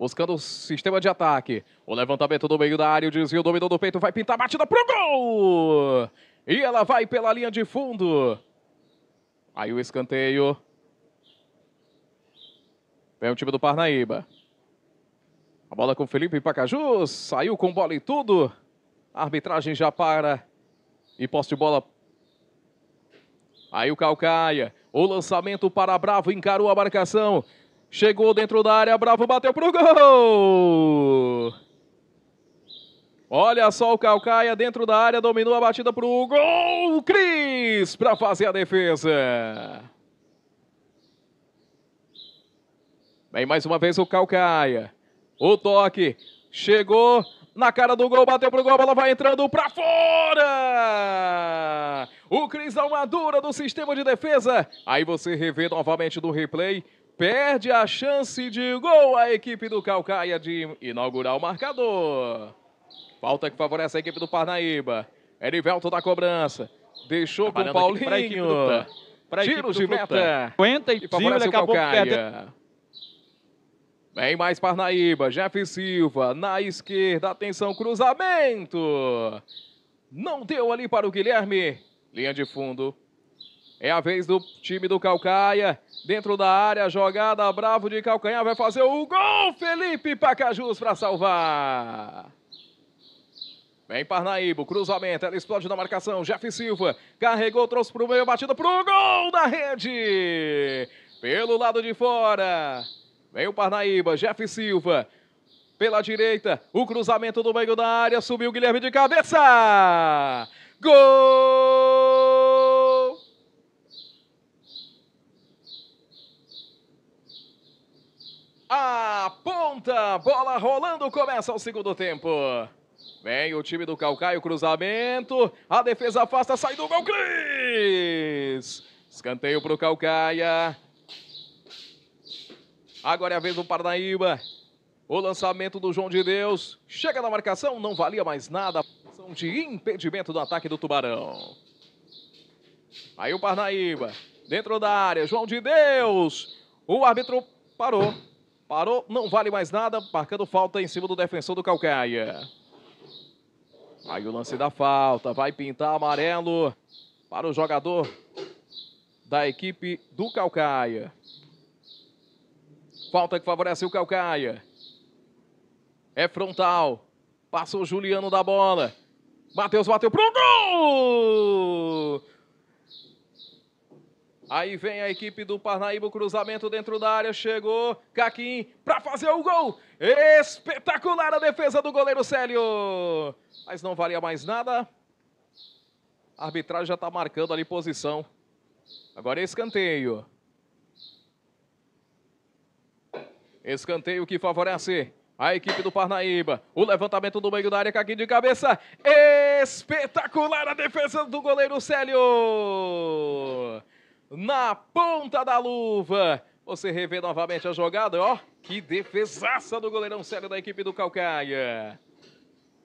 buscando o sistema de ataque. O levantamento do meio da área, o desvio dominou do peito, vai pintar a batida pro gol! E ela vai pela linha de fundo. Aí o escanteio. Vem o time do Parnaíba. A bola com Felipe Pacajus. saiu com bola e tudo. A arbitragem já para. E poste de bola. Aí o Calcaia. O lançamento para Bravo, encarou a marcação. Chegou dentro da área, Bravo bateu pro gol! Olha só o Calcaia dentro da área, dominou a batida pro gol! Cris para fazer a defesa. Vem mais uma vez o Calcaia. O toque chegou na cara do gol, bateu pro gol, a bola vai entrando para fora! O Cris dá uma dura do sistema de defesa. Aí você revê novamente do replay perde a chance de gol a equipe do Calcaia de inaugurar o marcador. Falta que favorece a equipe do Parnaíba. Erivelto da cobrança. Deixou com o Paulinho. Para Tiro de meta. 50 e o Calcaia. Vem mais Parnaíba. Jeff Silva na esquerda. Atenção, cruzamento. Não deu ali para o Guilherme. Linha de fundo. É a vez do time do Calcaia. Dentro da área, jogada bravo de Calcanhar. Vai fazer o gol, Felipe Pacajus para salvar. Vem Parnaíbo, cruzamento, ela explode na marcação. Jeff Silva carregou, trouxe para o meio, batida para o gol da rede. Pelo lado de fora. Vem o Parnaíba, Jeff Silva. Pela direita, o cruzamento do meio da área. Subiu Guilherme de cabeça. Gol! a ponta, bola rolando, começa o segundo tempo. Vem o time do Calcaio, cruzamento, a defesa afasta, sai do gol, Cris! Escanteio para o Calcaia. Agora é a vez do Parnaíba. O lançamento do João de Deus. Chega na marcação, não valia mais nada. Ação de impedimento do ataque do Tubarão. Aí o Parnaíba, dentro da área, João de Deus. O árbitro parou. Parou, não vale mais nada, marcando falta em cima do defensor do Calcaia. Aí o lance da falta, vai pintar amarelo para o jogador da equipe do Calcaia. Falta que favorece o Calcaia. É frontal. Passou o Juliano da bola. Matheus bateu pro gol! Aí vem a equipe do Parnaíba, cruzamento dentro da área, chegou Caquim para fazer o gol. Espetacular a defesa do goleiro Célio. Mas não valia mais nada. A arbitragem já está marcando ali posição. Agora é escanteio. Escanteio que favorece a equipe do Parnaíba. O levantamento do meio da área, Caquim de cabeça. Espetacular a defesa do goleiro Célio na ponta da luva. Você revê novamente a jogada, ó. Que defesaça do goleirão sério da equipe do Calcaia.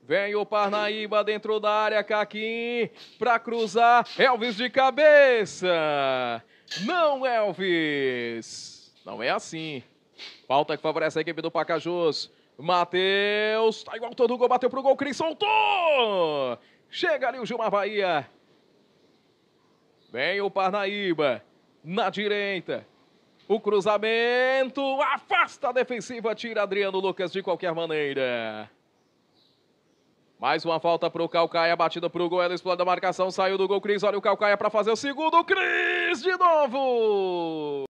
Vem o Parnaíba dentro da área, Caquim, para cruzar. Elvis de cabeça. Não, Elvis. Não é assim. Falta que favorece a equipe do Pacajus. Matheus, tá igual todo gol, bateu pro gol, Cris soltou! Chega ali o Gilmar Bahia. Vem o Parnaíba na direita. O cruzamento afasta a defensiva, tira Adriano Lucas de qualquer maneira. Mais uma falta para o Calcaia, batida para o gol, ela explode a marcação, saiu do gol, Cris, olha o Calcaia para fazer o segundo, Cris de novo!